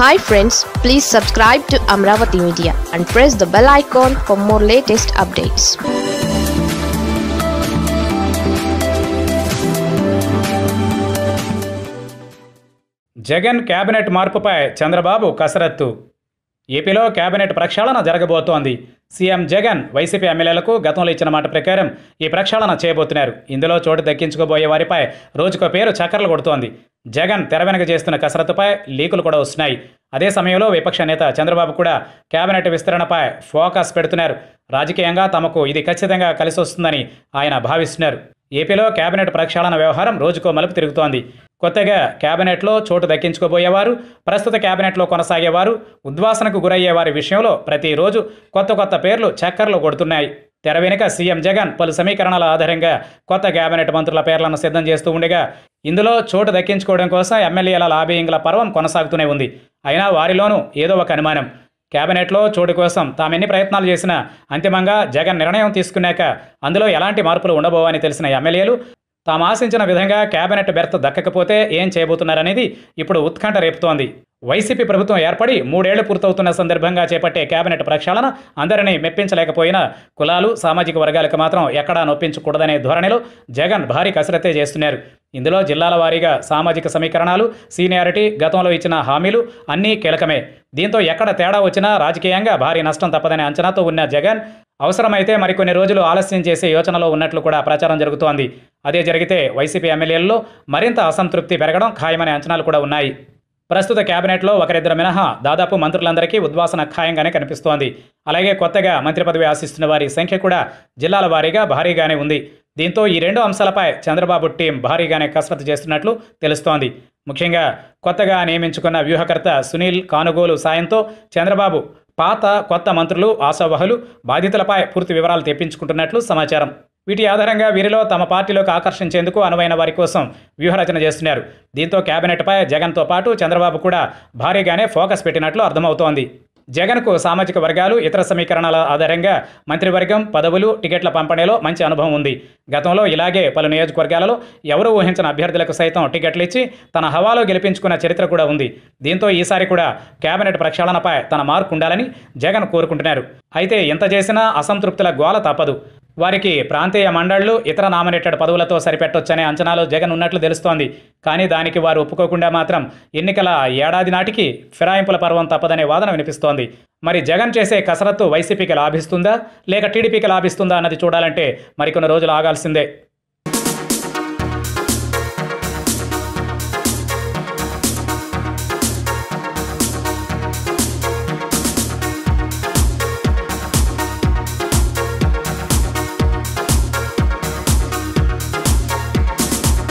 hi friends please subscribe to Amaravati media and press the bell icon for more latest updates Jagan cabinet మార్పుపై చంద్రబాబు కసరత్తు ఏపీలో cabinet ప్రక్షాళన జరగబోతోంది CM Jagan YCP ఎమ్మెల్యేలకు గతంలో ఇచ్చిన మాట ప్రకారం ఈ ప్రక్షాళన చేయబోతున్నారు ఇందులో చోటు దక్కించుకోబోయే వారిపై రోజుకో పేరు చక్కర్లు కొడుతోంది జగన్ తెరవెనక చేస్తున్న కసరత్తుపై లీకులు కూడా వస్తున్నాయి అదే సమయంలో విపక్ష నేత చంద్రబాబు కూడా కేబినెట్ విస్తరణపై ఫోకస్ పెడుతున్నారు రాజకీయంగా తమకు ఇది ఖచ్చితంగా కలిసి వస్తుందని ఆయన భావిస్తున్నారు ఏపీలో కేబినెట్ ప్రక్షాళన వ్యవహారం రోజుకో మలుపు తిరుగుతోంది కొత్తగా కేబినెట్లో చోటు దక్కించుకోబోయేవారు ప్రస్తుత కేబినెట్లో కొనసాగేవారు ఉద్వాసనకు గురయ్యేవారి విషయంలో ప్రతిరోజు కొత్త కొత్త పేర్లు చక్కర్లు కొడుతున్నాయి తెర వెనుక సీఎం జగన్ పలు సమీకరణల ఆధారంగా కొత్త కేబినెట్ మంత్రుల పేర్లను సిద్ధం చేస్తూ ఉండగా ఇందులో చోటు దక్కించుకోవడం కోసం ఎమ్మెల్యేల లాబీయింగ్ల పర్వం కొనసాగుతూనే ఉంది అయినా వారిలోనూ ఏదో ఒక అనుమానం కేబినెట్లో చోటు కోసం తాము ఎన్ని ప్రయత్నాలు చేసినా అంతిమంగా జగన్ నిర్ణయం తీసుకున్నాక అందులో ఎలాంటి మార్పులు ఉండబోవని తెలిసిన ఎమ్మెల్యేలు తాము ఆశించిన విధంగా కేబినెట్ బెర్త్ దక్కకపోతే ఏం చేయబోతున్నారనేది ఇప్పుడు ఉత్కంఠ రేపుతోంది వైసీపీ ప్రభుత్వం ఏర్పడి మూడేళ్లు పూర్తవుతున్న సందర్భంగా చేపట్టే కేబినెట్ ప్రక్షాళన అందరినీ మెప్పించలేకపోయినా కులాలు సామాజిక వర్గాలకు మాత్రం ఎక్కడా నొప్పించకూడదనే ధోరణిలో జగన్ భారీ కసరత్తే చేస్తున్నారు ఇందులో జిల్లాల వారీగా సామాజిక సమీకరణాలు సీనియారిటీ గతంలో ఇచ్చిన హామీలు అన్నీ కీలకమే దీంతో ఎక్కడ తేడా వచ్చినా రాజకీయంగా భారీ నష్టం తప్పదనే అంచనాతో ఉన్న జగన్ అవసరమైతే మరికొన్ని రోజులు ఆలస్యం చేసే యోచనలో ఉన్నట్లు కూడా ప్రచారం జరుగుతోంది అదే జరిగితే వైసీపీ ఎమ్మెల్యేల్లో మరింత అసంతృప్తి పెరగడం ఖాయమనే అంచనాలు కూడా ఉన్నాయి ప్రస్తుత కేబినెట్లో ఒకరిద్దరు మినహా దాదాపు మంత్రులందరికీ ఉద్వాసన ఖాయంగానే కనిపిస్తోంది అలాగే కొత్తగా మంత్రి పదవి ఆశిస్తున్న వారి సంఖ్య కూడా జిల్లాల వారీగా భారీగానే ఉంది దీంతో ఈ రెండు అంశాలపై చంద్రబాబు టీం భారీగానే కసరత్తు చేస్తున్నట్లు తెలుస్తోంది ముఖ్యంగా కొత్తగా నియమించుకున్న వ్యూహకర్త సునీల్ కానుగోలు సాయంతో చంద్రబాబు పాత కొత్త మంత్రులు ఆశావహులు బాధితులపై పూర్తి వివరాలు తెప్పించుకుంటున్నట్లు సమాచారం వీటి ఆధారంగా వీరిలో తమ పార్టీలోకి ఆకర్షించేందుకు అనువైన వారి కోసం వ్యూహరచన చేస్తున్నారు దీంతో కేబినెట్పై జగన్తో పాటు చంద్రబాబు కూడా భారీగానే ఫోకస్ పెట్టినట్లు అర్థమవుతోంది జగన్కు సామాజిక వర్గాలు ఇతర సమీకరణాల ఆధారంగా మంత్రివర్గం పదవులు టికెట్ల పంపిణీలో మంచి అనుభవం ఉంది గతంలో ఇలాగే పలు నియోజకవర్గాలలో ఎవరు ఊహించిన అభ్యర్థులకు సైతం టికెట్లు ఇచ్చి తన హవాలో గెలిపించుకున్న చరిత్ర కూడా ఉంది దీంతో ఈసారి కూడా కేబినెట్ ప్రక్షాళనపై తన మార్కు ఉండాలని జగన్ కోరుకుంటున్నారు అయితే ఎంత చేసినా అసంతృప్తుల గోల తప్పదు వారికి ప్రాంతీయ మండళ్లు ఇతర నామినేటెడ్ పదవులతో సరిపెట్టొచ్చనే అంచనాలు జగన్ ఉన్నట్లు తెలుస్తోంది కానీ దానికి వారు ఒప్పుకోకుండా మాత్రం ఎన్నికల ఏడాది నాటికి ఫిరాయింపుల పర్వం తప్పదనే వాదన వినిపిస్తోంది మరి జగన్ చేసే కసరత్తు వైసీపీకి లాభిస్తుందా లేక టీడీపీకి లాభిస్తుందా అన్నది చూడాలంటే మరికొన్ని రోజులు ఆగాల్సిందే